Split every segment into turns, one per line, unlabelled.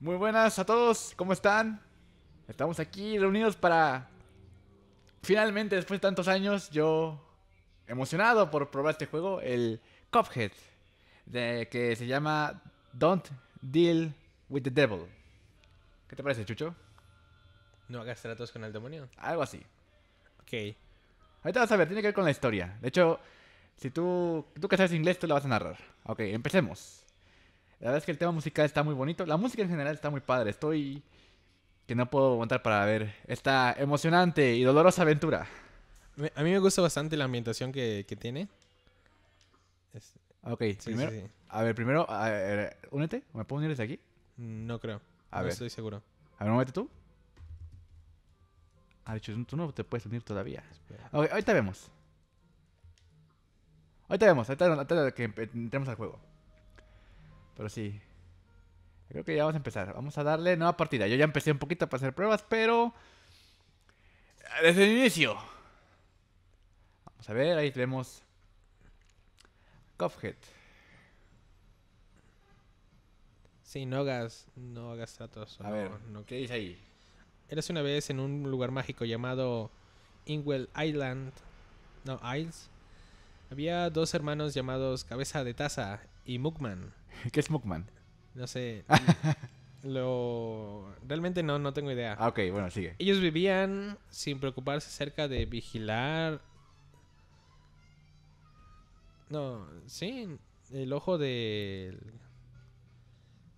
Muy buenas a todos, ¿cómo están? Estamos aquí reunidos para... Finalmente, después de tantos años, yo... Emocionado por probar este juego, el Cophead. De, que se llama Don't Deal with the Devil. ¿Qué te parece, Chucho?
No hagas tratos con el demonio.
Algo así. Ok. Ahorita vas a ver, tiene que ver con la historia. De hecho, si tú, tú que sabes inglés, tú la vas a narrar. Ok, empecemos. La verdad es que el tema musical está muy bonito. La música en general está muy padre. Estoy que no puedo aguantar para ver esta emocionante y dolorosa aventura. A mí me gusta bastante la ambientación que, tiene. Ok, primero. A ver, primero, únete. ¿Me puedo unir desde aquí?
Mm, no creo. A ver. estoy seguro.
A ver, muévete tú. Ah, de hecho, tú no te puedes unir todavía. Okay, ahorita vemos. Ahorita vemos, ahorita, ahorita que entremos al juego. Pero sí. Creo que ya vamos a empezar. Vamos a darle nueva partida. Yo ya empecé un poquito para hacer pruebas, pero... Eh, desde el inicio. Vamos a ver, ahí tenemos... Cofhead Sí, no
hagas, no hagas A ver, no... ¿qué dice ahí? Eres una vez en un lugar mágico llamado Ingwell Island. No, Isles había dos hermanos llamados Cabeza de Taza y Mukman.
¿Qué es Mukman?
No sé. lo realmente no no tengo idea. Ah, ok, bueno, sigue. Ellos vivían sin preocuparse acerca de vigilar No, sí, el ojo del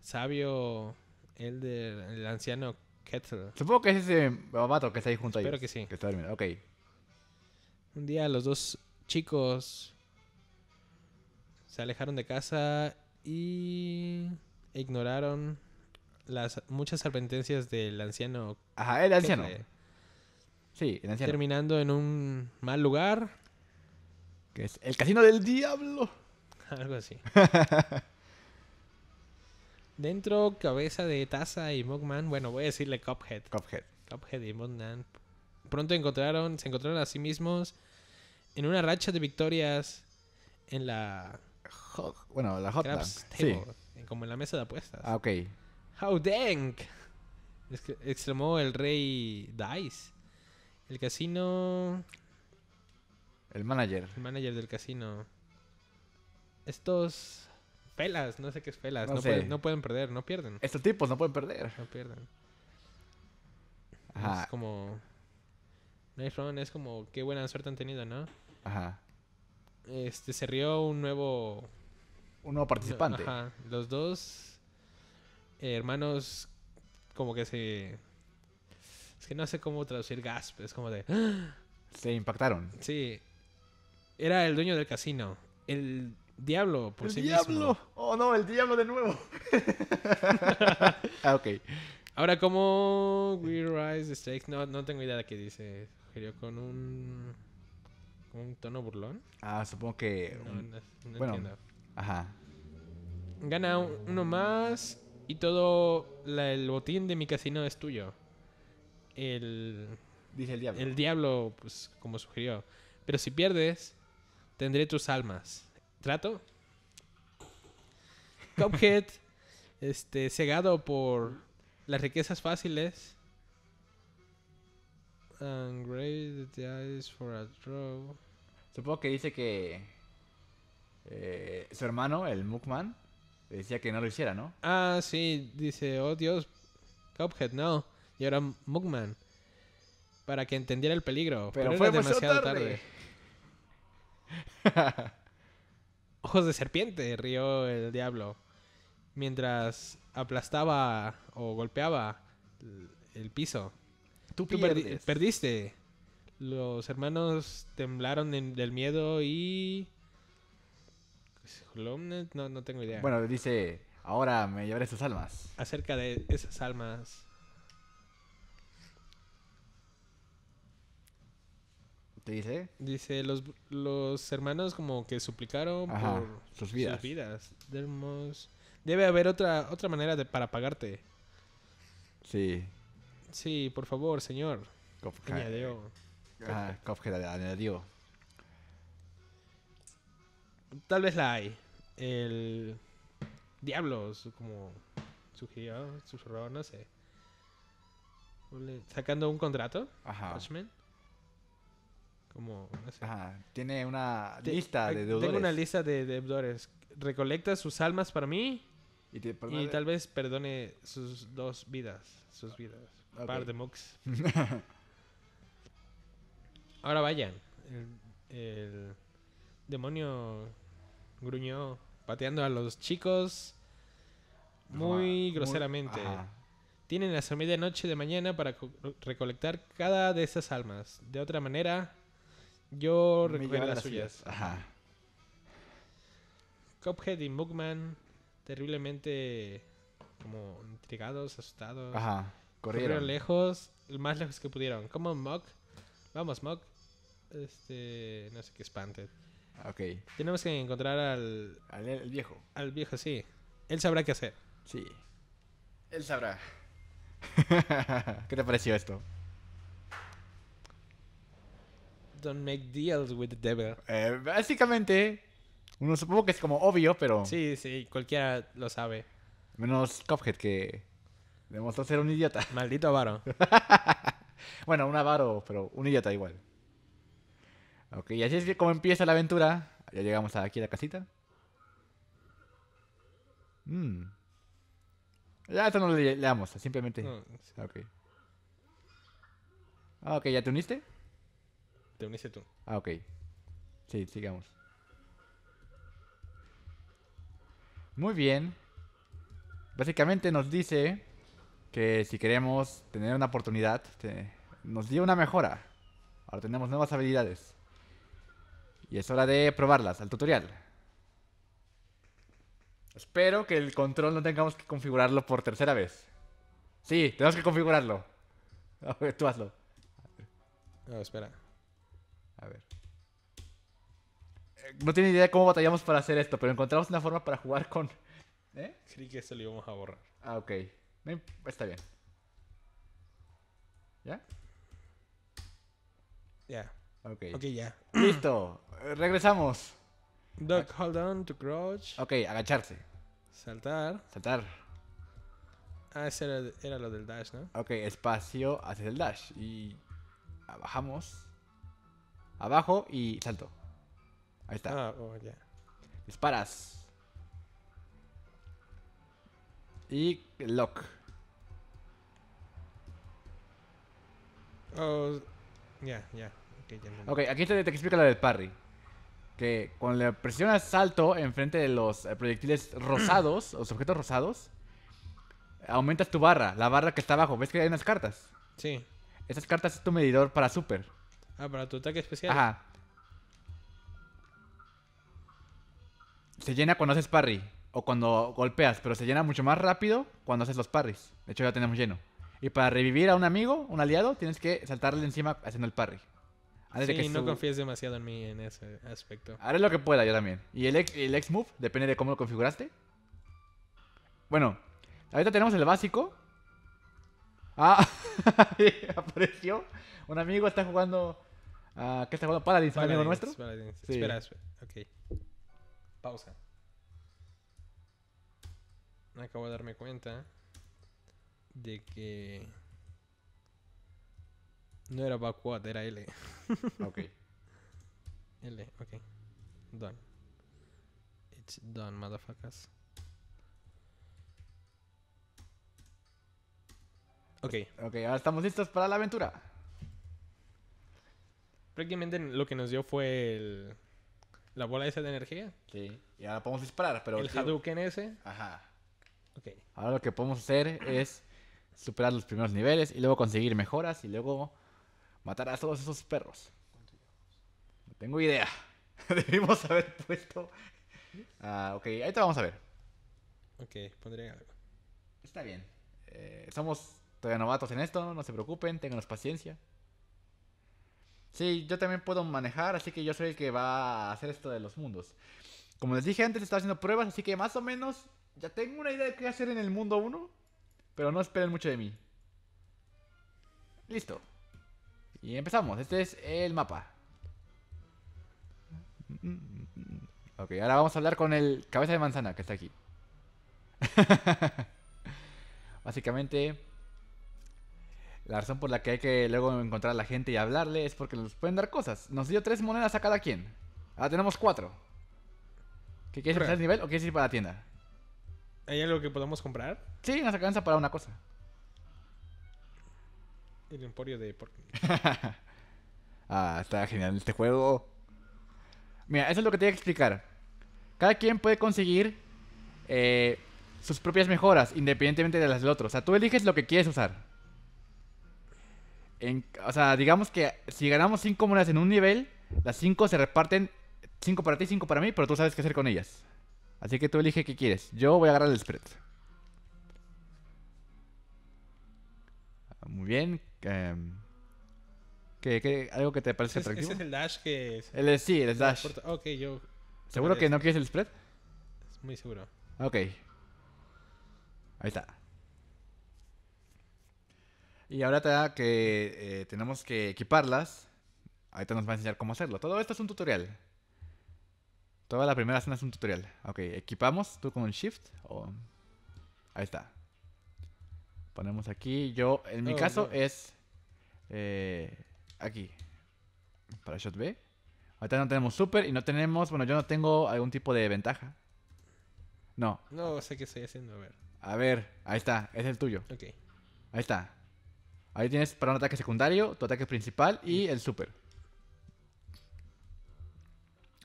sabio el del anciano Kettle.
Supongo que es ese babato que está ahí junto a ellos. Espero que sí. Que está dormido. Ok.
Un día los dos chicos se alejaron de casa y ignoraron las muchas advertencias del anciano. Ajá, el anciano. sí, Terminando en un mal lugar. Que es el casino del
diablo.
Algo así. Dentro, cabeza de Taza y Mugman. Bueno, voy a decirle Cophead. Cophead. Cophead y Mugman. Pronto encontraron, se encontraron a sí mismos en una racha de victorias en la. bueno, la Hot sí. Como en la mesa de apuestas. Ah, ok. How dang! exclamó el rey Dice. El casino. El manager. El manager del casino. Estos. Pelas, no sé qué es pelas. No, pueden, perder, no pierden. Estos tipos no pueden perder. No pierden. Ajá. Es como. No hay es como qué buena suerte han tenido, ¿no? Ajá. Este, se rió un nuevo...
Un nuevo participante. Ajá.
Los dos hermanos como que se... Es que no sé cómo traducir gasp. Es como de...
Se impactaron.
Sí. Era el dueño del casino. El diablo por el sí diablo.
Oh, no, el diablo de nuevo. Ah, ok.
Ahora, como We Rise the Stakes? No, no tengo idea de qué dice. con un un tono burlón.
Ah, supongo que. No, bueno, Ajá.
Gana uno más y todo el botín de mi casino es tuyo. El. Dice el diablo. El diablo, pues, como sugirió. Pero si pierdes, tendré tus almas. ¿Trato? Cuphead, este, cegado por las riquezas fáciles, Supongo que dice que eh,
su hermano, el Mukman, decía que no lo hiciera, ¿no?
Ah, sí, dice, oh Dios, Cuphead, no. Y ahora Mukman Para que entendiera el peligro. Pero, fue demasiado tarde. Ojos de serpiente, rió el diablo. Mientras aplastaba o golpeaba el piso tú perdiste. Los hermanos temblaron del miedo y... Pues, no, no tengo idea. Bueno,
dice, ahora me llevaré esas almas.
Acerca de esas almas. ¿Te dice? Dice, los, hermanos como que suplicaron por sus vidas. Sus vidas. Debe haber otra, otra manera de, para
pagarte. Sí. Sí,
por favor, señor. Añadió.
Ah, añadió.
Tal vez la hay. El diablo, como sugirió, susurró, no sé. Sacando un contrato. Ajá. Como, Ajá. Tiene una lista de deudores. Tengo una lista de deudores. Recolecta sus almas para mí. y, tal vez perdone sus dos vidas, sus vidas. Par de mocks. Ahora vayan. El, demonio gruñó pateando a los chicos muy groseramente. Tienen hasta noche de mañana para recolectar cada de esas almas. De otra manera, yo recogeré las, suyas. Ajá. Cophead y Mugman terriblemente como intrigados, asustados. Ajá. Corrieron. lejos, lejos, más lejos que pudieron. Como Mock. Vamos, Mock. Este. No sé qué Spanted. Ah, ok. Tenemos que encontrar al. Al viejo. Al viejo, sí. Él sabrá qué hacer. Sí.
Él sabrá. ¿Qué te pareció esto? Don't make deals with the devil. Eh, básicamente, uno supongo que es como obvio, pero.
Sí, sí, cualquiera lo sabe.
Menos Cophead que Demostró ser un idiota. Maldito avaro. bueno, un avaro, pero un idiota igual. Ok, así es que como empieza la aventura. Ya llegamos aquí a la casita. Mm. Ya, esto no lo le leamos, simplemente. Ok. Ah, ok, ¿ya te uniste? Te uniste tú. Ah, ok. Sí, sigamos. Muy bien. Básicamente nos dice que si queremos tener una oportunidad, nos dio una mejora. Ahora tenemos nuevas habilidades. Y es hora de probarlas al tutorial. Espero que el control no tengamos que configurarlo por tercera vez. Sí, tenemos que configurarlo. tú hazlo. No, espera. A ver. Eh, no tiene idea de cómo batallamos para hacer esto, pero encontramos una forma para jugar con...
¿eh? Creí que eso lo íbamos a borrar. Ah, ok
está bien. ¿Ya? Ya. Ok. ya. Listo. Regresamos. Duck,
hold on to crouch.
Ok, agacharse. Saltar. Saltar.
Ah, ese era, lo del dash, ¿no?
Ok, espacio hacia el dash. Y bajamos. Abajo y salto. Ahí está. Ah, oh, Disparas. Y Lock. Oh,
ya, ya. ok,
aquí te, te explica la del parry. Que cuando le presionas salto enfrente de los eh, proyectiles rosados, los objetos rosados, aumentas tu barra, la barra que está abajo. ¿Ves que hay unas cartas? Sí. Esas cartas es tu medidor para super.
Ah, para tu ataque especial. Ajá.
Se llena cuando haces parry o cuando golpeas, pero se llena mucho más rápido cuando haces los parries. De hecho, ya tenemos lleno. Y para revivir a un amigo, un aliado, tienes que saltarle encima haciendo el parry. sí, no confíes
demasiado en mí en ese aspecto. Haré
lo que pueda yo también. Y el ex, move depende de cómo lo configuraste. Bueno, ahorita tenemos el básico. Ah, apareció. Un amigo está jugando. Ah, ¿Qué está jugando? Paladins, un amigo nuestro. Espera, espera. Ok.
Pausa acabo de darme cuenta de que no era backward, era L. ok. L, ok. Done. It's done, motherfuckers. Ok. Ok, ahora estamos listos para la aventura. Prácticamente lo que nos dio fue la bola esa de energía.
Sí. Y ahora podemos disparar, pero... El Hadouken ese. Ajá. Ahora lo que podemos hacer es superar los primeros niveles y luego conseguir mejoras y luego matar a todos esos perros. No tengo idea. Debimos haber puesto. Ah, ok, te vamos a ver. Ok, pondré algo. Está bien. Eh, somos todavía novatos en esto, no se preocupen, tenganos paciencia. Sí, yo también puedo manejar, así que yo soy el que va a hacer esto de los mundos. Como les dije antes, estaba haciendo pruebas, así que más o menos ya tengo una idea de qué hacer en el mundo 1, pero no esperen mucho de mí. Listo. Y empezamos. Este es el mapa. Ok, ahora vamos a hablar con el cabeza de manzana que está aquí. Básicamente, la razón por la que hay que luego encontrar a la gente y hablarle es porque nos pueden dar cosas. Nos dio tres monedas a cada quien. Ahora tenemos cuatro. ¿Qué quieres hacer el nivel o quieres ir para la tienda? ¿Hay algo que podamos comprar? Sí, nos alcanza para una cosa. El emporio de ah, está genial este juego. Mira, eso es lo que te voy a explicar. Cada quien puede conseguir eh, sus propias mejoras, independientemente de las del otro. O sea, tú eliges lo que quieres usar. o sea, digamos que si ganamos 5 monedas en un nivel, las 5 se reparten 5 para ti y 5 para mí, pero tú sabes qué hacer con ellas. Así que tú elige qué quieres. Yo voy a agarrar el spread. Ah, muy bien. Em, algo que te parece atractivo? Ese es el dash que... Es, sí, el dash.
yo... ¿Seguro que no quieres el spread? Muy seguro.
Ok. Ahí está. Y ahora te da que eh, tenemos que equiparlas. Ahorita nos va a enseñar cómo hacerlo. Todo esto es un tutorial. Toda la primera escena es un tutorial. Ok, equipamos tú con Shift o... Ahí está. Ponemos aquí. Yo, en mi oh, caso, es... Eh, aquí. Para Shot B. Ahorita no tenemos super y no tenemos... Bueno, yo no tengo algún tipo de ventaja. No.
No sé qué estoy haciendo, a ver.
A ver, ahí está. Es el tuyo. Ok. Ahí está. Ahí tienes para un ataque secundario, tu ataque principal y el super.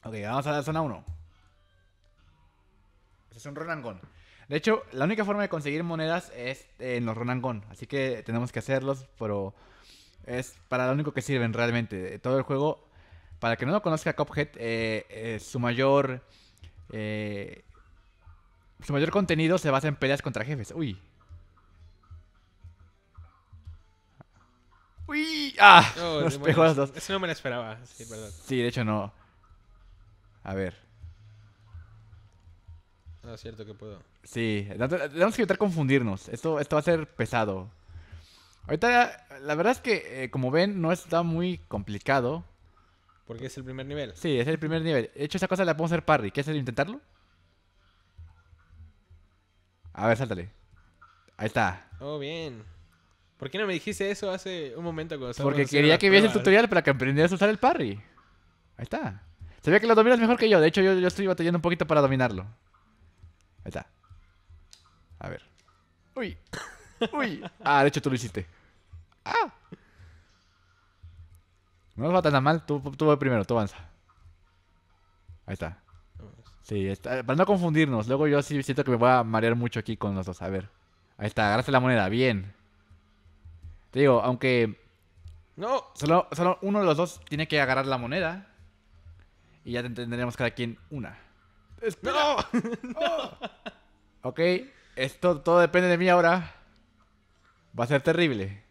Ok, vamos a la zona 1. es un Ronangon. De hecho, la única forma de conseguir monedas es eh, en los Ronangon. Así que tenemos que hacerlos, pero es para lo único que sirven realmente. Todo el juego, para que no lo conozca, Cophead, eh, eh, su mayor. su mayor contenido se basa en peleas contra jefes. Uy. Uy. ¡Ah! Oh, Eso
no me lo esperaba. Sí,
de hecho no. A ver.
Ah, cierto que puedo.
Sí, tenemos que evitar confundirnos. Esto, esto va a ser pesado. Ahorita, la verdad es que, eh, como ven, no está muy complicado. Porque es el primer nivel. Sí, es el primer nivel. De hecho, esa cosa la podemos hacer parry. ¿Quieres intentarlo? A ver, sáltale. Ahí está.
Oh, bien. ¿Por qué no me dijiste eso hace un momento? Cuando Porque quería que viese el tutorial
para que aprendieras a usar el parry. Ahí está. Se ve que lo dominas mejor que yo. De hecho, yo, yo estoy batallando un poquito para dominarlo. Ahí está. A ver. Uy. Uy. Ah, de hecho tú lo hiciste. Ah. No lo va tan mal. Tú, tú vas primero, tú avanza. Ahí está. Sí, para no confundirnos. Luego yo sí siento que me voy a marear mucho aquí con los dos. A ver. Ahí está, agarraste la moneda. Bien. Te digo, aunque... No. Solo, solo uno de los dos tiene que agarrar la moneda. Y ya tendríamos cada quien una. ¡Espera! ok, esto todo depende de mí ahora. Va a ser terrible.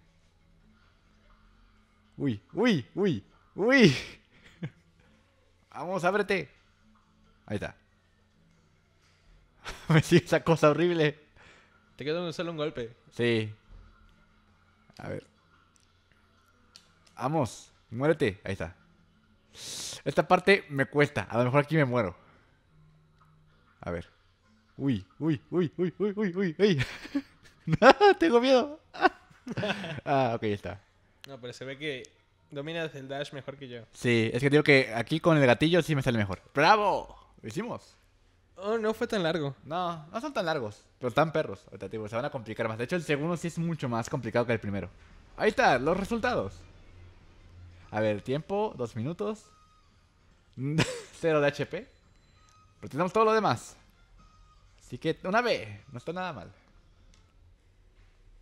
Uy, uy, uy, uy. Vamos, ábrete. Ahí está. Me sigue esa cosa horrible.
Te quedó solo un golpe.
Sí. A ver. Vamos, muérete. Ahí está. Esta parte me cuesta. A lo mejor aquí me muero. A ver. Uy, uy, uy, uy, uy, uy, uy, uy. Ah, tengo miedo. ah, ok, ya está.
No, pero se ve que dominas el dash mejor que yo.
Sí, es que digo que aquí con el gatillo sí me sale mejor.
¡Bravo! Lo hicimos. Oh, no fue tan largo. No, no son tan largos,
pero están perros. Ahorita, se van a complicar más. De hecho, el segundo sí es mucho más complicado que el primero. Ahí está, los resultados. A ver, tiempo, dos minutos. Cero de HP. Pero tenemos todo lo demás. Así que una B, no está nada mal.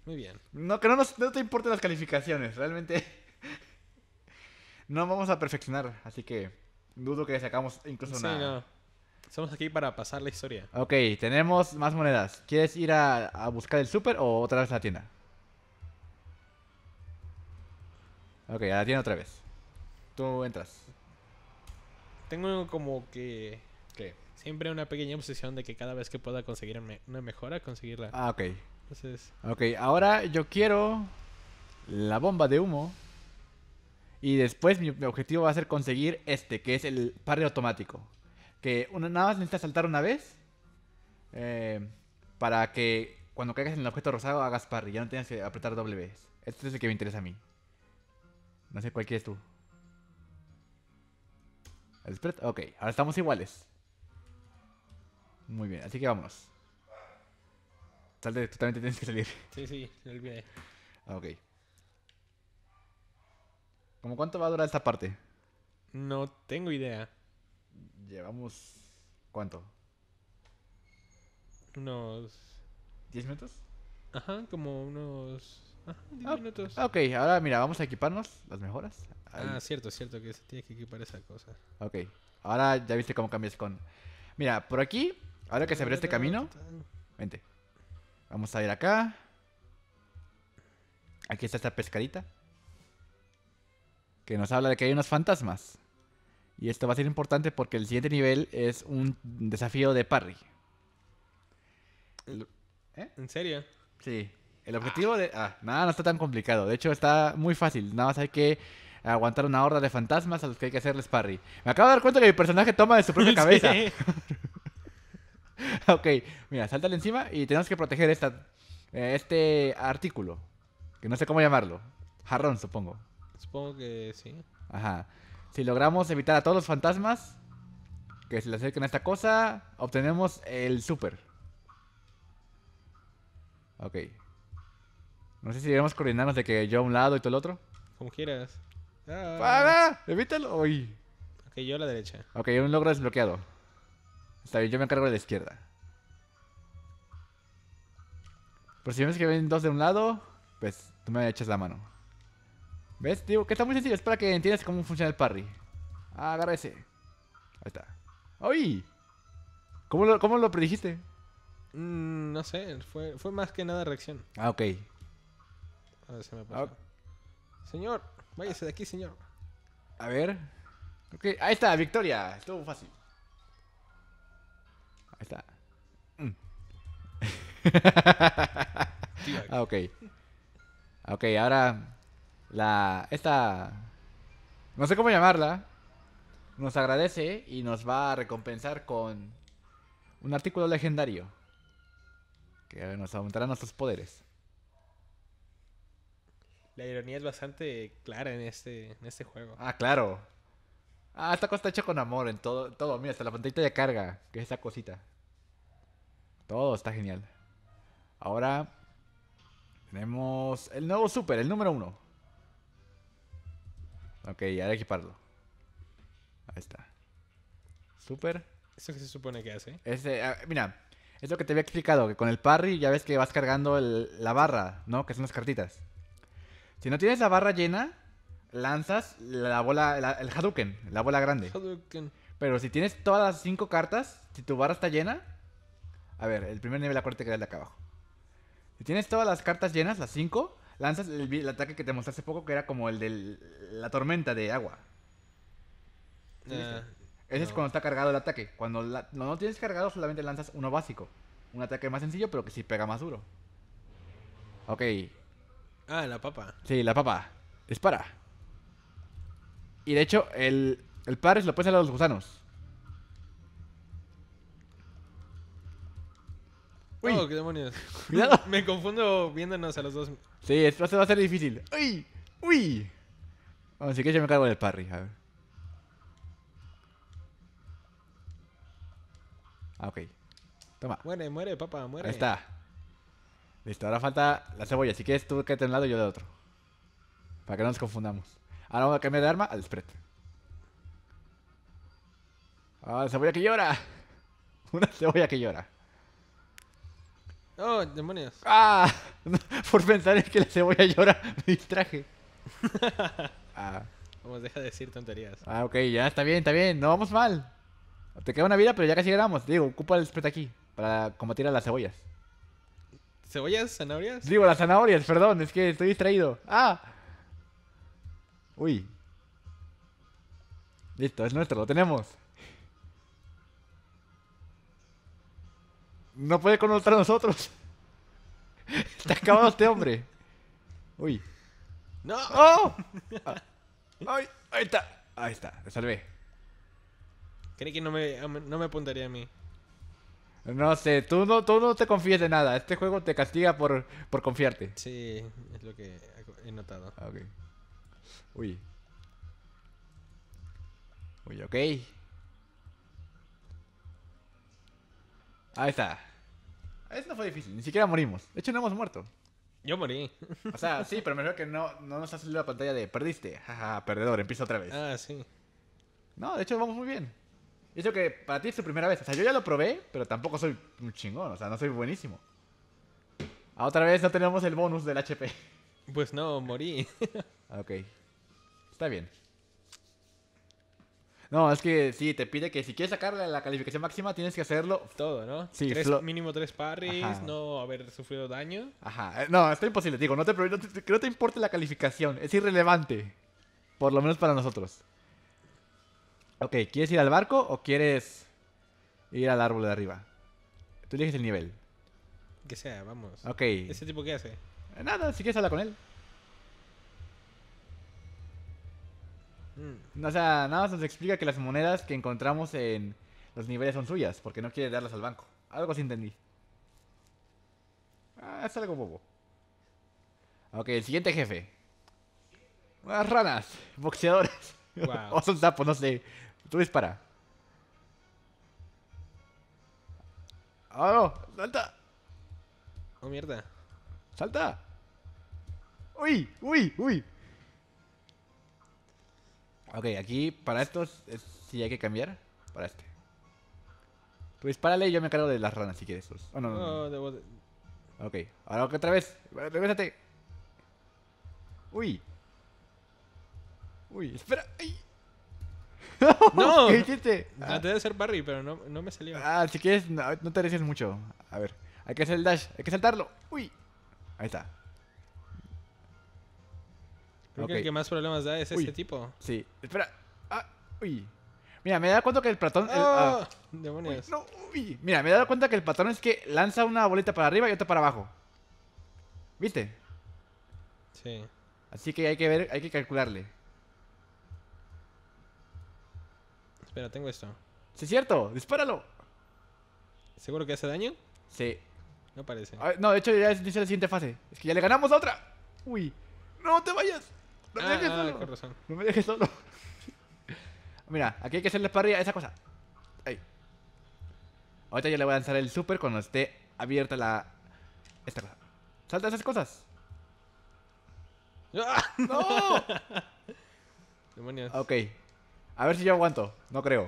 Muy bien. No, que no, nos, te importen las calificaciones, realmente. no vamos a perfeccionar, así que dudo que sacamos incluso sí, No. aquí para pasar la historia. Ok, tenemos más monedas. ¿Quieres ir a, buscar el super o otra vez a la tienda? Ok, la tiene otra vez. Tú entras.
Tengo como que. ¿Qué? Siempre una pequeña obsesión de que cada vez que pueda conseguir una mejora, conseguirla. Ah, ok. Entonces.
Ok, ahora yo quiero. La bomba de humo. Y después mi, objetivo va a ser conseguir este, que es el parry automático. Que nada más necesitas saltar una vez. Eh, para que cuando caigas en el objeto rosado hagas parry. Ya no tengas que apretar doble vez. Este es el que me interesa a mí. No sé cuál quieres tú. Ah, ¿El Ok, ahora estamos iguales. Muy bien, así que vamos Salte, tú también tienes que salir.
Sí, sí, me olvidé.
Ah, ok. ¿Cómo cuánto va a durar esta parte? No tengo idea. Llevamos. ¿Cuánto? Unos. ¿10 minutos? Ajá,
como unos
10 ah, minutos. Ok, ahora mira, vamos a equiparnos las mejoras. Ah,
cierto, cierto, que se tiene que equipar esa cosa.
Ok, ahora ya viste cómo cambias con... Mira, por aquí, ahora que se abrió este camino... Vente. Vamos a ir acá. Aquí está esta pescadita. Que nos habla de que hay unos fantasmas. Y esto va a ser importante porque el siguiente nivel es un desafío de parry.
¿Eh? ¿En serio? Sí.
El objetivo de... Ah, nada, no está tan complicado. De hecho, está muy fácil. Nada más hay que aguantar una horda de fantasmas a los que hay que hacerles parry. Me acabo de dar cuenta que mi personaje toma de su propia cabeza. ok, mira, sáltale encima y tenemos que proteger esta, eh, este artículo. Que no sé cómo llamarlo. Jarrón, supongo.
Supongo que sí.
Ajá. Si logramos evitar a todos los fantasmas que se le acerquen a esta cosa, obtenemos el super. Ok. No sé si debemos coordinarnos de que yo a un lado y tú al otro.
Como quieras.
Ah. ¡Evítalo! Uy.
Ok, yo a la derecha.
Ok, un logro desbloqueado. Está bien, yo me encargo de la izquierda. Por si vemos que ven dos de un lado, pues tú me echas la mano. ¿Ves? Digo que está muy sencillo. Es para que entiendas cómo funciona el parry. Ah, agarra ese. Ahí está. ¡Uy! ¿Cómo lo, predijiste?
Mm, no sé, fue, fue más que nada reacción. Ah, ok. Señor, váyase de aquí, señor.
A ver. Okay. Ahí está, victoria. Estuvo fácil. Ahí está. Mm. ah, ok. Ok, ahora la esta no sé cómo llamarla nos agradece y nos va a recompensar con un artículo legendario que nos aumentará nuestros poderes.
La ironía es bastante clara en este, en este juego.
Ah, claro. Ah, esta cosa está hecha con amor en todo, todo. Mira, hasta la pantallita de carga, que es esa cosita. Todo está genial. Ahora tenemos el nuevo super, el número uno. Ok, ahora equiparlo. Ahí está.
Super. ¿Eso qué se supone que hace?
Ah, mira, es lo que te había explicado, que con el parry ya ves que vas cargando la barra, ¿no? Que son las cartitas. Si no tienes la barra llena, lanzas la bola, el Hadouken, la bola grande. Pero si tienes todas las cinco cartas, si tu barra está llena, a ver, el primer nivel acuérdate que era el de acá abajo. Si tienes todas las cartas llenas, las cinco, lanzas el, ataque que te mostré hace poco, que era como el de la tormenta de agua. Eh, Ese es cuando está cargado el ataque. Cuando no, lo tienes cargado, solamente lanzas uno básico. Un ataque más sencillo, pero que sí pega más duro. Ok,
Ah, la papa.
Sí, la papa. Dispara. Y de hecho, el, el se lo puede hacer a los gusanos.
Uy. Oh, qué demonios. Cuidado. Me confundo viéndonos a los dos.
Sí, esto va a ser difícil. Uy, uy. así que yo me cargo del parry, a ver. Ah, ok. Toma.
Muere, muere, papa, muere. Ahí está.
Listo, ahora falta la cebolla. Si quieres, tú quédate de un lado y yo de otro. Para que no nos confundamos. Ahora vamos a cambiar de arma al spread. Ah, cebolla que llora. Una cebolla que llora.
Oh, demonios. Ah,
por pensar en que la cebolla llora, me distraje. Ah.
Vamos, deja de decir tonterías.
Ah, ok, ya está bien, está bien. No vamos mal. Te queda una vida, pero ya casi ganamos. Digo, ocupa el spread aquí para combatir a las cebollas.
¿Cebollas? ¿Zanahorias?
Digo, las zanahorias, perdón, es que estoy distraído. ¡Ah! Uy. Listo, es nuestro, lo tenemos. No puede conocer a nosotros. Está acabado este hombre. Uy.
¡No! ¡Oh! Ah. Ahí está. Ahí está, me salvé. Creí que no me apuntaría a mí.
No sé, tú no, tú no te confíes de nada. Este juego te castiga por, por confiarte. Sí,
es lo que he notado. Ah,
Uy. Uy, ok. Ahí está. Eso no fue difícil, ni siquiera morimos. De hecho, no hemos muerto. Yo morí. O sea, sí, pero me que no, no nos ha salido la pantalla de perdiste. Jaja, perdedor, empieza otra vez. Ah, sí. No, de hecho, vamos muy bien eso que para ti es tu primera vez. O sea, yo ya lo probé, pero tampoco soy un chingón. O sea, no soy buenísimo. A ah, otra vez no tenemos el bonus del HP. Pues no, morí. ok. Está bien. No, es que sí, te pide que si quieres sacar la, calificación máxima tienes que hacerlo. Todo, ¿no? Sí, mínimo tres parries, no haber sufrido daño. Ajá. Eh, no, es imposible, digo, no te, no te, no te importa la calificación, es irrelevante. Por lo menos para nosotros. Ok, ¿quieres ir al barco o quieres ir al árbol de arriba? Tú eliges el nivel.
Que sea, vamos. Ok. ¿Ese tipo qué hace?
Nada, si quieres hablar con él. No mm. O sea, nada más nos explica que las monedas que encontramos en los niveles son suyas, porque no quiere darlas al banco. Algo así entendí. Ah, es algo bobo. Ok, el siguiente jefe. Unas ranas, boxeadores. o son sapos, no sé. Tú dispara. ¡Ah, no! ¡Salta! ¡Oh, mierda! ¡Salta! ¡Uy! ¡Uy! ¡Uy! Ok, aquí para estos Si hay que cambiar para este. Tú dispárale y yo me cargo de las ranas si quieres. Oh, no, no, oh, Ok, ahora otra vez. Regresate. Uy. Uy, espera. ¡Ay! No. ¿Qué hiciste ah, Traté de ser Barry, pero no, no me salió. Ah, si quieres, no, te arriesgues mucho. A ver, hay que hacer el dash, hay que saltarlo. Uy. Ahí está. Creo que el que
más problemas da es este tipo.
Sí. Espera. Ah, uy. Mira, me he dado cuenta que el platón. Ah. ah, demonios. no, uy. Mira, me he dado cuenta que el patrón es que lanza una bolita para arriba y otra para abajo. ¿Viste? Sí. Así que hay que ver, hay que calcularle. Espera, tengo esto. Sí, es cierto. Dispáralo.
¿Seguro que hace daño? Sí. No parece. Ah,
no, de hecho ya es, dice la siguiente fase. Es que ya le ganamos otra. Uy. No te vayas. No me ah, dejes ah, solo. No me dejes solo. Mira, aquí hay que hacerle para a esa cosa. Ahí. Ahorita yo le voy a lanzar el super cuando esté abierta la... Esta cosa. Salta esas cosas.
¡No!
Demonios. Ok, a ver si yo aguanto. No creo.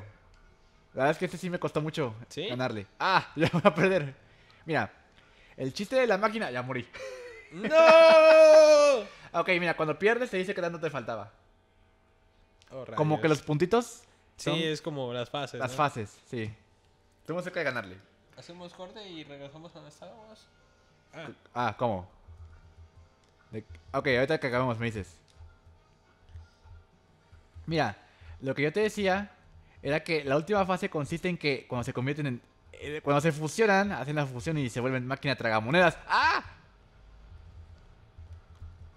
La verdad es que este sí me costó mucho ganarle. Ah, ya voy a perder. Mira, el chiste de la máquina. Ya morí. ¡No! ok, mira, cuando pierdes te dice que tanto te faltaba. Oh, como que los puntitos. sí, es como las fases. Las fases, sí. Tenemos cerca de ganarle.
Hacemos corte y regresamos donde estábamos. Ah.
ah ¿cómo? Ok, ahorita que acabemos me dices. Mira, lo que yo te decía era que la última fase consiste en que cuando se convierten en. Eh, cuando se fusionan, hacen la fusión y se vuelven máquina tragamonedas. ¡Ah!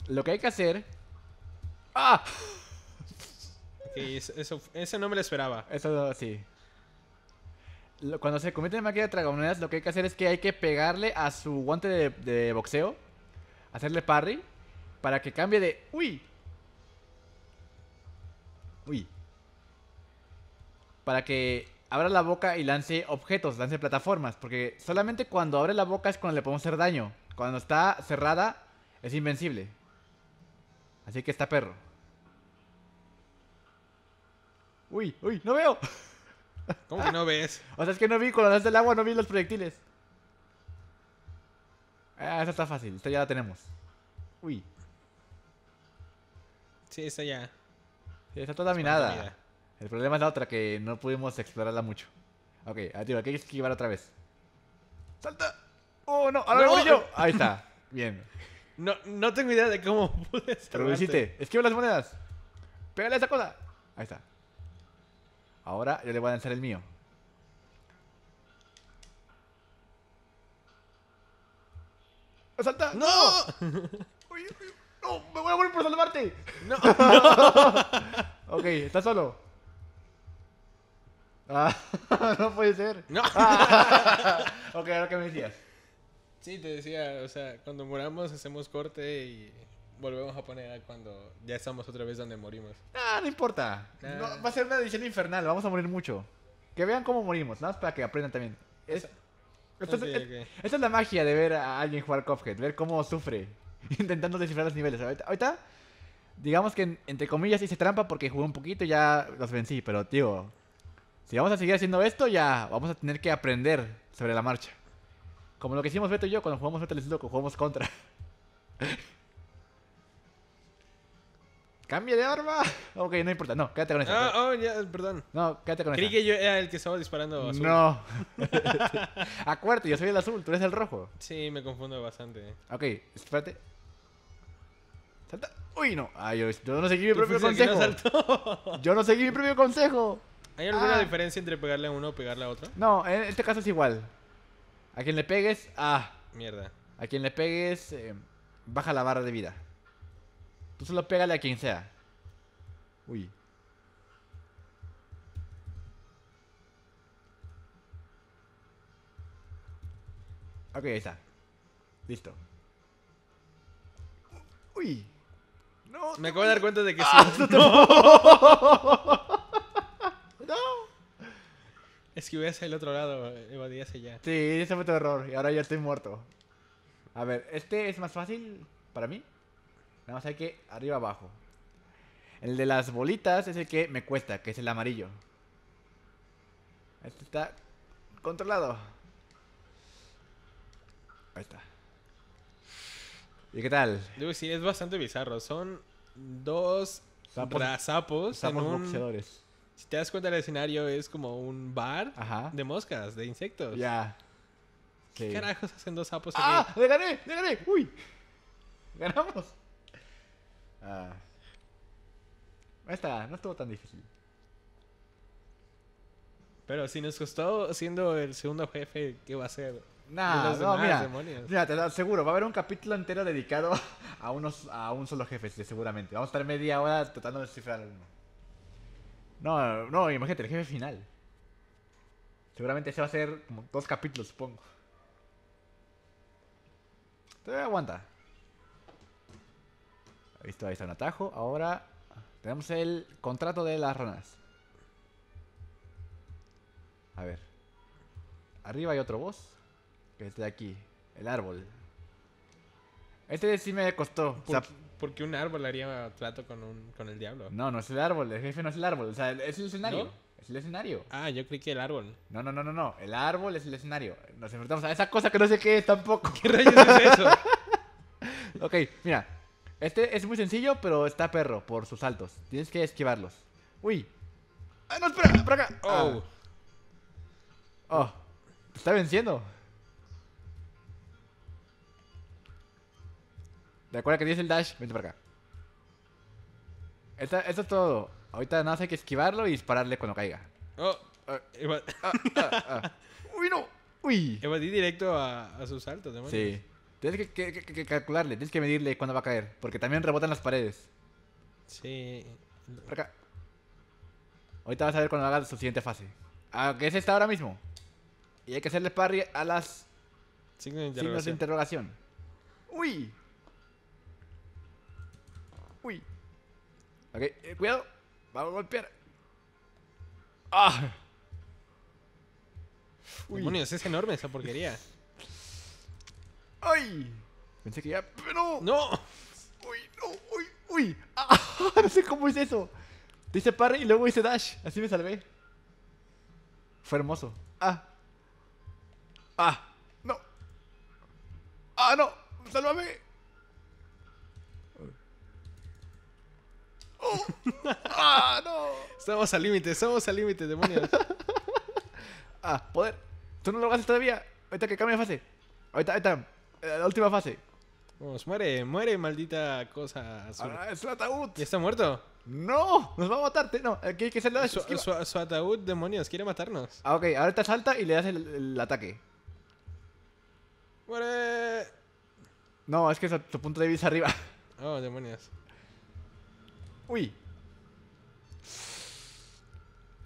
Lo que hay que hacer. ¡Ah! eso, no me lo esperaba. Eso sí. cuando se convierte en máquina de tragamonedas, lo que hay que hacer es que hay que pegarle a su guante de boxeo, hacerle parry, para que cambie de. ¡Uy! ¡Uy! para que abra la boca y lance objetos, lance plataformas. Porque solamente cuando abre la boca es cuando le podemos hacer daño. Cuando está cerrada, es invencible. Así que está perro. Uy, uy, no veo. ¿Cómo que no ves? o sea, es que no vi cuando lanzas el agua, no vi los proyectiles. Ah, esa está fácil, esta ya la tenemos. Uy. Sí, esa ya. Sí, está toda minada. El problema es la otra, que no pudimos explorarla mucho. Ok, activa, que hay que esquivar otra vez. ¡Salta! ¡Oh, no! ¡Ahora voy yo! Ahí está. Bien. No, no tengo idea de cómo pude Pero lo hiciste. Esquiva las monedas. Pégale a esa cosa. Ahí está. Ahora yo le voy a lanzar el mío. ¡Salta! ¡No! ¡No! ¡Me voy a morir por salvarte! ¡No! no. ok, está solo. Ah, no puede ser. No. ok,
ahora que me decías. Sí, te decía, o sea, cuando moramos hacemos corte y volvemos a poner cuando ya estamos otra vez donde morimos.
Ah, no importa. va a ser una edición infernal, vamos a morir mucho. Que vean cómo morimos, nada más para que aprendan también. Es, es, la magia de ver a alguien jugar Cuphead, ver cómo sufre, intentando descifrar los niveles. Ahorita, digamos que entre comillas hice trampa porque jugué un poquito y ya los vencí, pero tío si vamos a seguir haciendo esto, ya vamos a tener que aprender sobre la marcha. Como lo que hicimos Beto y yo cuando jugamos Metal Slug jugamos contra. ¡Cambia de arma! Ok, no importa, no, quédate con eso. Ah, oh, ya, perdón. No, quédate con eso. Creí que
yo era el que estaba disparando azul. No.
Acuérdate, yo soy el azul, tú eres el rojo.
Sí, me confundo bastante.
Ok, espérate. Salta. Uy, no. Ay, yo, no seguí mi propio consejo. yo no seguí mi propio consejo. ¿Hay alguna ah.
diferencia entre pegarle a uno o pegarle a otro?
No, en este caso es igual. A quien le pegues, ah. Mierda. A quien le pegues, eh, baja la barra de vida. Tú solo pégale a quien sea. Uy. Ok, ahí está. Listo.
Uy. No. Me acabo de dar cuenta de que
ah, No, no no. Es
que hubiese el otro lado,
evadíase ya. Sí, ese fue tu error y ahora ya estoy muerto. A ver, este es más fácil para mí. Nada más hay que arriba abajo. El de las bolitas es el que me cuesta, que es el amarillo. Este está controlado. Ahí está. ¿Y qué tal?
Sí, Sí, es bastante bizarro. Son dos sapos, sapos boxeadores. Si te das cuenta, el escenario es como un bar de moscas, de insectos.
Ya. ¿Qué
carajos hacen dos sapos ¡Ah!
¡Le gané! ¡Uy! ¡Ganamos! Ah. Ahí está, no estuvo tan difícil.
Pero si nos costó siendo el segundo jefe, ¿qué va a ser? Nah, no, mira,
mira, va a haber un capítulo entero dedicado a unos a un solo jefe, seguramente. Vamos a estar media hora tratando de descifrar no, no, imagínate, el jefe final. Seguramente se va a hacer como dos capítulos, supongo. Todavía aguanta. Listo, ahí está un atajo. Ahora tenemos el contrato de las ranas. A ver. Arriba hay otro boss. Que es de aquí. El árbol. Este sí me costó.
porque un árbol haría trato con, un, con el diablo? No,
no es el árbol, el jefe no es el árbol, o sea, es el escenario. Es el escenario. Ah, yo creí que el árbol. No, no, no, no, no. El árbol es el escenario. Nos enfrentamos a esa cosa que no sé qué es tampoco. ¿Qué rayos es eso? ok, mira. Este es muy sencillo, pero está perro por sus saltos. Tienes que esquivarlos. Uy. Ah, no, espera, por acá. Oh. Ah. Oh. está venciendo. Recuerda que tienes el dash, vente para acá. Esto, es todo. Ahorita nada más hay que esquivarlo y dispararle cuando caiga. Oh, ah, ah, ah, ¡Uy, no! ¡Uy!
Evadí directo a, a sus saltos, demonios. Sí.
Tienes que, calcularle, tienes que medirle cuando va a caer. Porque también rebotan las paredes.
Sí. Por acá.
Ahorita vas a ver cuando haga su siguiente fase. Aunque es esta ahora mismo. Y hay que hacerle parry a las Signos de interrogación. ¡Uy! Ok, eh, cuidado. Vamos a golpear. ¡Ah!
Uy. Demonios, es enorme esa porquería. ¡Ay! Pensé que ya.
¡Pero! ¡No! ¡Uy, no! ¡Uy, uy! ¡Ah! No sé cómo hice eso. hice parry y luego hice dash. Así me salvé. Fue hermoso. ¡Ah! ¡Ah! ¡No! ¡Ah, no! ¡Sálvame! Oh. ¡Ah, no!
Estamos al límite, estamos al límite, demonios. ah, poder. Tú no lo
haces todavía. Ahorita que cambia de fase. Ahorita, ahorita. Eh, la última fase.
Vamos, muere, muere,
maldita
cosa. Azul. Ah, es el
ataúd. ¿Ya está muerto? ¡No! ¡Nos va a matar! No, aquí hay que hacerle Su, ataúd, demonios, quiere matarnos. Ah, ok, ahorita salta y le das el, ataque.
¡Muere!
No, es que tu punto de vista arriba. Oh, demonios. Uy.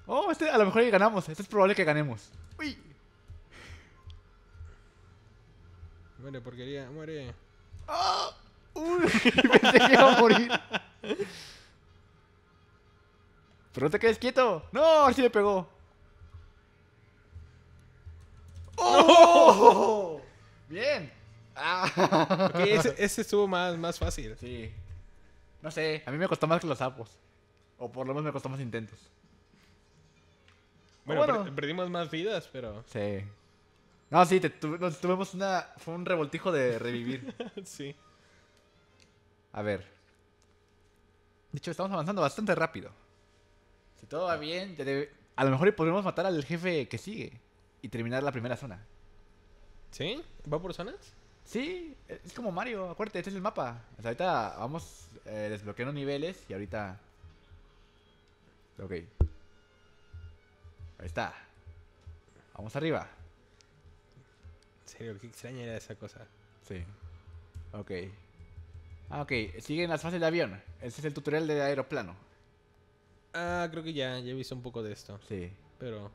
Oh, este a lo mejor ganamos. Este es probable que ganemos. Uy.
Muere, porquería, muere. ¡Ah!
Uy, pensé que iba a morir. Pero no te quedes quieto. No, así me pegó. ¡Oh! Bien. Ah. ese, ese estuvo más, más fácil. Sí. No sé, a mí me costó más que los sapos. O por lo menos me costó más intentos. Bueno,
perdimos más vidas, pero.
Sí. No, sí, tuvimos una. Fue un revoltijo de revivir. sí. A ver. De hecho, estamos avanzando bastante rápido. Si todo va bien, a lo mejor podremos matar al jefe que sigue y terminar la primera zona. ¿Sí? ¿Va por zonas? Sí, es como Mario, acuérdate, este es el mapa. ahorita vamos eh, desbloqueando niveles y ahorita... Ok. Ahí está. Vamos arriba. En serio, qué extraña era esa cosa. Sí. Ok. Ah, ok. Siguen las fases de avión. Ese es el tutorial de aeroplano. Ah, creo que ya, ya he visto un poco de esto. Sí. Pero...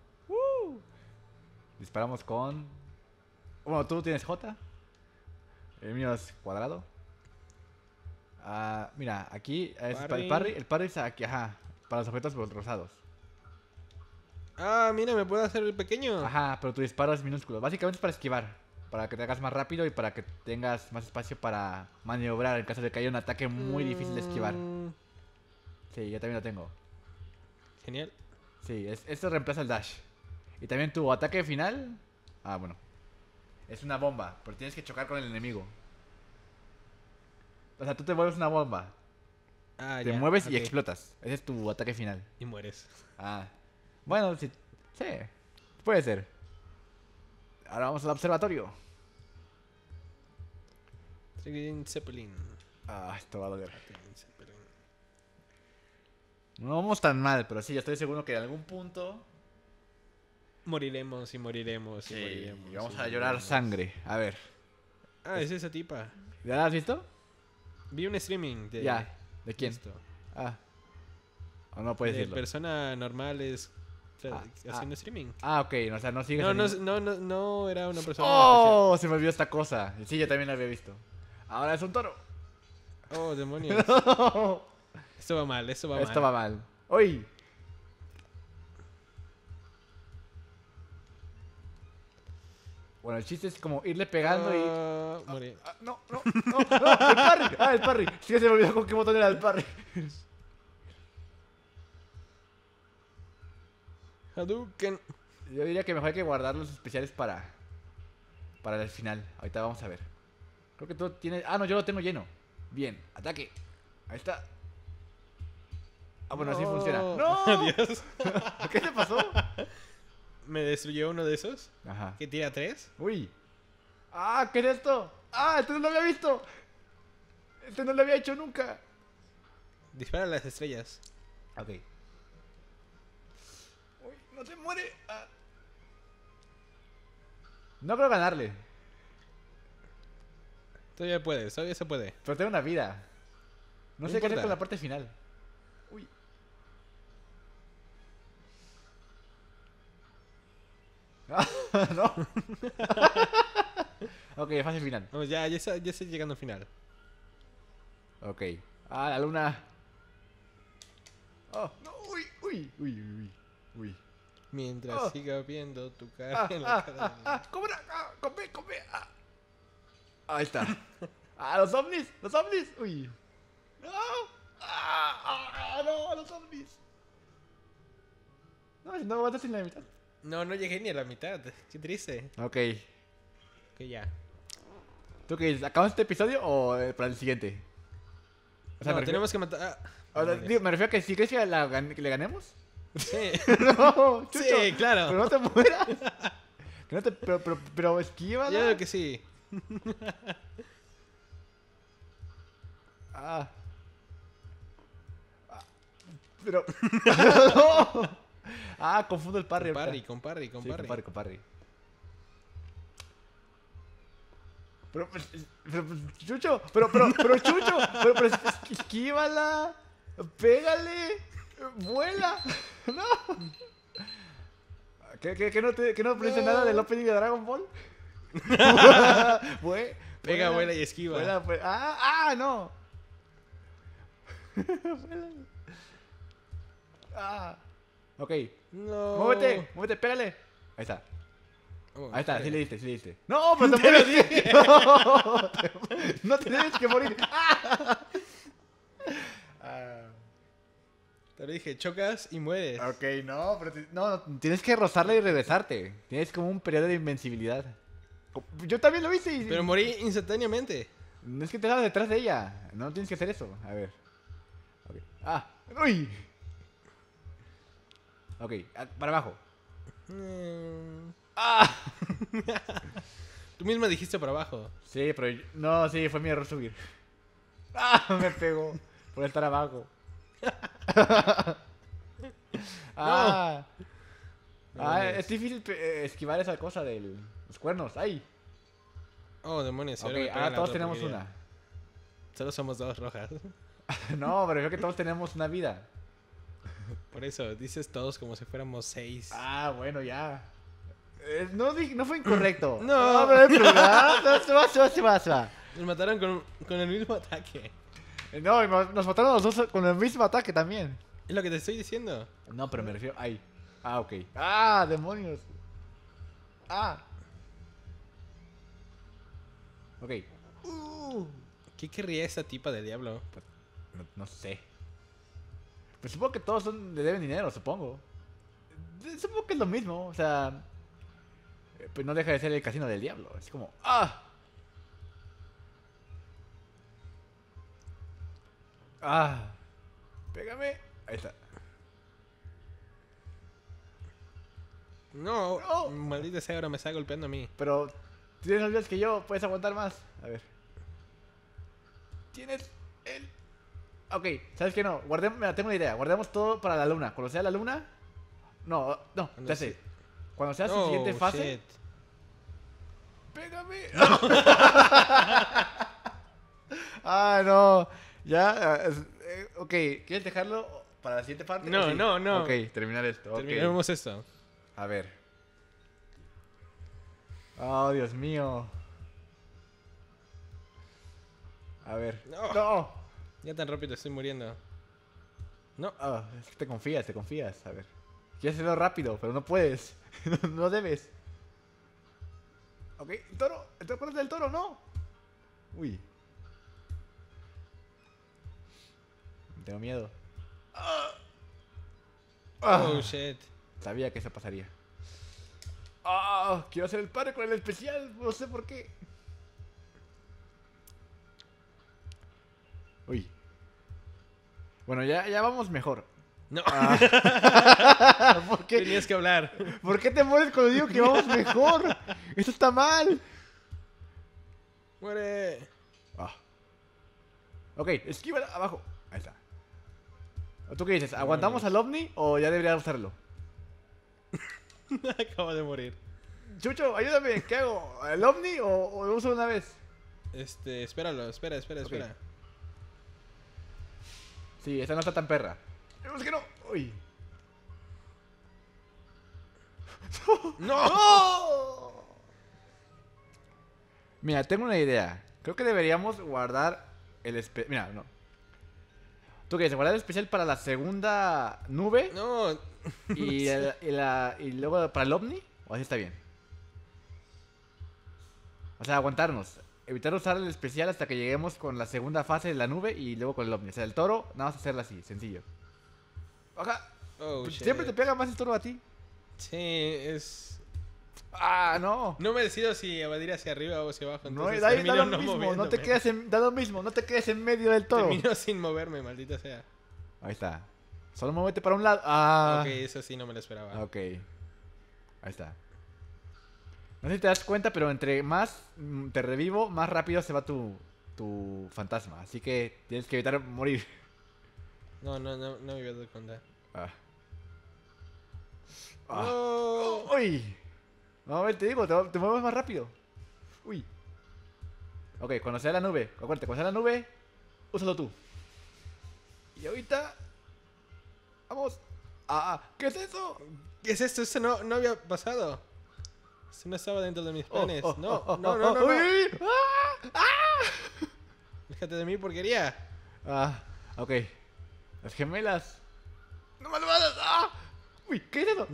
disparamos con... Bueno, tú tienes J. El mío es cuadrado. Ah, mira, aquí es el parry. El es aquí, ajá. Para los objetos rosados. Ah, mira, me puedo hacer el pequeño. Ajá, pero tu disparo es minúsculo. Básicamente es para esquivar. Para que te hagas más rápido y para que tengas más espacio para maniobrar en caso de que haya un ataque muy difícil de esquivar. Mm. Sí, yo también lo tengo. Genial. Sí, es, este reemplaza el dash. Y también tu ataque final. Ah, bueno, es una bomba, pero tienes que chocar con el enemigo. O sea, tú te vuelves una bomba. Ah, te mueves y explotas. Ese es tu ataque final. Y mueres. Ah. Bueno, sí. Sí. Puede ser. Ahora vamos al observatorio. en Zeppelin. Ah, esto va a doler. No vamos tan mal, pero sí, yo estoy seguro que en algún punto
Moriremos y moriremos y moriremos.
vamos a llorar sangre. A ver.
Ah, es esa tipa.
¿Ya la has visto? Vi un streaming de. Ya. ¿De quién? Ah. O no puedes de decirlo.
persona normal es ah, ah. haciendo streaming.
Ah, ok. O sea, no No, no, no, no, era una persona. ¡Oh! Se me olvidó esta cosa. Sí, yo también la había visto. Ahora es un toro. Oh, demonios. Esto va mal, esto va mal. Esto va mal. ¡Uy! Bueno, el chiste es como irle pegando y. Ah, ah, ah, no, no, no, no, el parry. Ah, el parry. Sí, se me olvidó con qué botón era el parry. Hadouken. Yo diría que mejor hay que guardar los especiales para. Para el final. Ahorita vamos a ver. Creo que todo tiene... Ah, no, yo lo tengo lleno. Bien, ataque. Ahí está.
Ah, bueno, así funciona. ¡No! ¿Qué te pasó? me destruyó uno de esos. Ajá. Que tira tres. Uy.
Ah, ¿qué es esto? Ah, este no lo había visto. Este no lo había hecho nunca.
Dispara las estrellas. Ok. Uy,
no te muere. Ah. No creo ganarle. Todavía puede, todavía se puede. Pero tengo una vida. No, sé qué hacer con la parte final. ¿No? ok, fase final. Vamos, ya, ya, estoy llegando al final. Ok. Ah, la luna. Oh, no, uy, uy, uy, uy, uy, Mientras
siga viendo tu
cara en la cara ah, ah, come, come. Ahí está. ah, los ovnis, los ovnis. Uy. No. Ah, no, los ovnis. No, no no no, la mitad.
No, no llegué ni a la mitad. Qué triste.
Ok. Ok, ya. ¿Tú qué dices? ¿Acabamos este episodio o eh, para el siguiente? O sea, no, tenemos que matar. Ah, digo, me refiero a que si crees que la le ganemos. Sí. no, Sí, claro. Pero no te mueras. Que no te, pero, pero, pero esquiva. Yo que sí. Ah. Ah, Pero. no. Ah, confundo el parry. Con parry, con parry, con parry. parry, Pero, pues, pero, pues, Chucho, pero, pero, pero Chucho, pero, pero esquívala, pégale, vuela. No. ¿Qué, qué, qué no, te, que no aprendiste no. nada del opening de Dragon Ball? Pega, vuela, y esquiva. Vuela, Ah, ah, no. ah. Ok. No. Muévete, muévete, pégale. Ahí está. Oh, Ahí está, sí le diste, sí le diste. No, pero te mueres. No, no te tienes que morir.
Ah. Te lo dije, chocas y
mueres. Ok, no, pero no, tienes que rozarla y regresarte. Tienes como un periodo de invencibilidad. Yo también lo hice Pero morí instantáneamente. No es que te hagas detrás de ella. No tienes que hacer eso. A ver. Ah. ¡Uy! Ok, para abajo. Mm. Ah. Tú misma dijiste para abajo. Sí, pero no, sí, fue mi error subir. Ah, me pegó por estar abajo. ah, ah es difícil eh, esquivar esa cosa de los cuernos. Ay, Oh, demonios. ok, ahora todos tenemos una.
Solo somos dos rojas.
No, pero creo que todos tenemos una vida.
Por eso, dices todos como si fuéramos seis. Ah,
bueno, ya. Eh, no, no fue incorrecto. no, ah, pero es se va, se va, se Nos
mataron con, el mismo ataque.
Eh, no, nos mataron los dos con el mismo ataque también. Es lo que te estoy diciendo. No, pero me refiero. Ahí. Ah, ok. Ah, demonios. Ah. Ok. ¿Qué querría esa tipa de diablo? Pues, no sé. Pues supongo que todos son, le deben dinero, supongo. Eh, supongo que es lo mismo, o sea. Eh, pues no deja de ser el casino del diablo. Es como, ¡ah! ¡ah! Pégame. Ahí está.
No, maldita sea, ahora me está golpeando a mí.
Pero tienes días que yo, puedes aguantar más. A ver. Tienes el Ok, ¿sabes qué no? Guardemos, tengo una idea. Guardemos todo para la luna. Cuando sea la luna. No, no, ya sé. Cuando sea su oh, siguiente fase. ¡Pégame! ah, no. Ya. Eh, eh, ok, ¿quieres dejarlo para la siguiente parte? No, no, no. Ok, terminar esto. Terminemos esto. A ver. Oh, Dios mío. A ver.
No. No. Ya tan rápido estoy muriendo.
No. Ah, es que te confías, te confías. A ver. Quieres hacerlo rápido, pero no puedes. no, debes. Ok, toro. ¿Te acuerdas del toro? No. Uy. Tengo miedo. Ah. Ah. Oh, shit. Sabía que eso pasaría. quiero hacer el paro con el especial. No sé por qué. Uy. Bueno, ya, ya vamos mejor. No. Ah. ¿Por qué? Tenías que hablar. ¿Por qué te mueres cuando digo que vamos mejor? Eso está mal. Muere. Ah. Ok, esquiva abajo. Ahí está. ¿Tú qué dices? ¿Aguantamos al ovni o ya debería usarlo? Acaba de morir. Chucho, ayúdame, ¿qué hago? ¿El ovni o, lo uso una vez?
Este, espéralo, espera, espera, espera.
Sí, esa no está tan perra. no. Uy. Mira, tengo una idea. Creo que deberíamos guardar el especial. Mira, no. ¿Tú qué dices? Guardar el especial para la segunda nube. No. Y, y luego para el ovni. O así está bien. O sea, aguantarnos evitar usar el especial hasta que lleguemos con la segunda fase de la nube y luego con el ovni. O sea, el toro, nada más hacerla así, sencillo. Oh, pues, siempre te pega más el toro a ti.
Sí, es. Ah, no. No me decido si evadir hacia arriba o hacia abajo. Entonces no, da, lo mismo, no te quedes
en, da lo mismo, no te quedes en
medio del toro. Termino sin moverme, maldita sea.
Ahí está. Solo muévete para un lado. Ah. Ok, eso sí no me lo esperaba. Ok. Ahí está. No sé si te das cuenta, pero entre más mm, te revivo, más rápido se va tu, tu fantasma. Así que tienes que evitar morir.
No, no, no, no me voy a dar cuenta.
Ah. ah. ¡Uy! vamos a ver, te digo, te, mueves más rápido. Uy. Ok, cuando sea la nube, acuérdate, cuando sea la nube, úsalo tú. Y ahorita. Vamos.
Ah, ah. ¿qué es eso? ¿Qué es esto? eso no, no había pasado. Se me estaba dentro de mis
planes. no, no, no, no, Ah, ah. Déjate de mí, porquería. Ah, ok. Las gemelas. ¡No me ¡Ah! ¡Uy! ¿Qué no, no,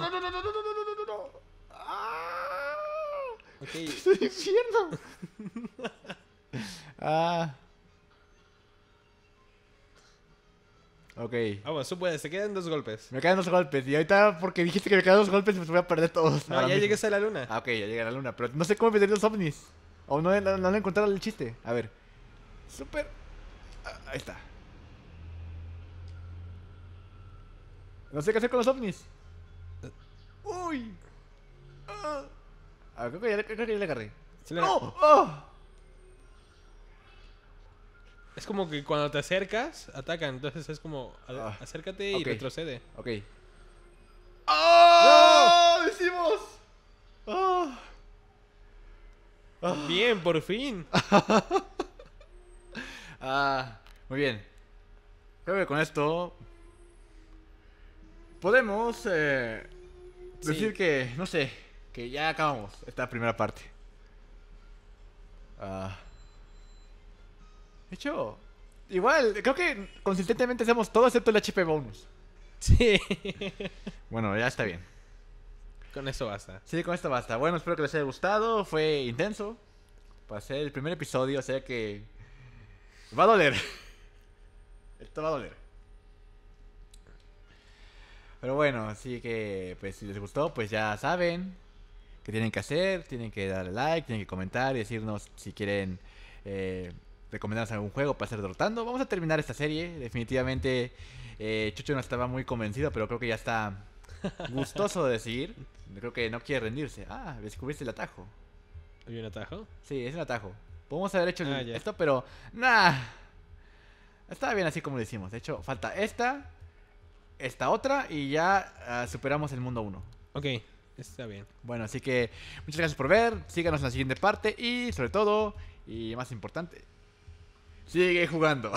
no, no, no, no, no, no! no. ah Ok. ¡Estoy ah. Ok.
Vamos, supone, se quedan dos golpes.
Me quedan dos golpes. Y ahorita, porque dijiste que me quedan dos golpes, me pues voy a perder todos. No, ya llegué a la luna. Ah, ok, ya llegué a la luna. Pero no sé cómo meter los ovnis. O no, no, el chiste. A ver. Super. Ah, ahí está. No sé qué hacer con los ovnis. Uy. Ah, creo, que ya, creo que ya le agarré. Sí, ¡Oh! ¡Oh!
Es como que cuando te acercas, atacan. Entonces es como, ah, acércate y retrocede. Ok.
¡Oh! ¡Lo
ah. Bien, por fin.
Ah, muy bien. Creo que con esto podemos eh, decir que, no sé, que ya acabamos esta primera parte. Ah, de hecho, igual, creo que consistentemente hacemos todo excepto el HP bonus. Sí. Bueno, ya está bien. Con eso basta. Sí, con esto basta. Bueno, espero que les haya gustado. Fue intenso. Para ser el primer episodio, o sea que. Va a doler. Esto va a doler. Pero bueno, así que, pues si les gustó, pues ya saben qué tienen que hacer. Tienen que darle like, tienen que comentar y decirnos si quieren. Eh, recomendarnos algún juego para estar derrotando Vamos a terminar esta serie. Definitivamente, eh, Chucho no estaba muy convencido, pero creo que ya está gustoso de seguir. Creo que no quiere rendirse. Ah, descubriste el atajo. ¿Hay un atajo? Sí, es un atajo. Podemos haber hecho ah, esto, pero nah. Estaba bien así como lo hicimos. De hecho, falta esta, esta otra y ya ah, superamos el mundo 1. Ok, está bien. Bueno, así que muchas gracias por ver. Síganos en la siguiente parte y sobre todo, y más importante, Sigue jugando.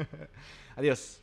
Adiós.